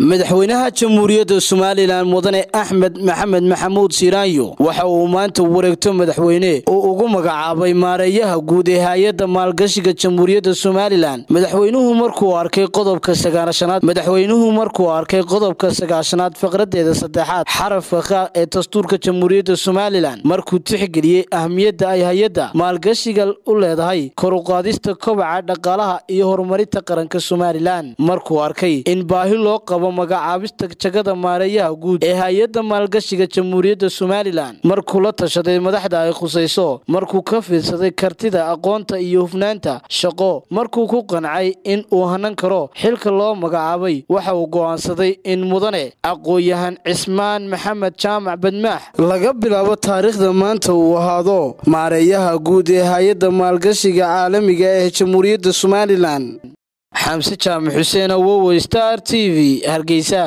madaxweynaha jamhuuriyadda somalilan mudane axmed maxamed maxamuud siraanyo waxa uu maanta wareegto madaxweyne oo ugu magacaabay maareeyaha guud ee hay-adda maalgashiga jamhuuriyadda somalilan madaxweynuhu markuu arkay qodobka sagaashanaad madaxweynuhu markuu arkay qodobka sagaashanaad faqradeeda saddexaad xarafka ka ee dastuurka jamhuuriyadda somalilan markuu tixgeliyey ahmiyadda ay hay-adda maalgashiga u leedahay koruqaadista kobaca dhaqaalaha iyo horumarinta qaranka somalilan markuu arkay in baahi loo qabo bilaabo magacaabista jagada maareeyaha guud ee hay-adda maalgashiga jamhuuriyadda somalilan markuu la tashaday madaxda ay khusayso markuu ka fiirsaday kartida aqoonta iyo hufnaanta shaqo markuu ku qancay in uu hanan karo xilka loo magacaabay waxa uu go'aansaday in mudane aqoon-yahan cismaan maxamed jaamac badmaax laga bilaabo taariikhda maanta uu ahaado maareeyaha guud ee hay-adda maalgashiga caalamiga ah ee jamhuuriyadda somalilan xamse jaamac xuseen awowey star t v hargeysa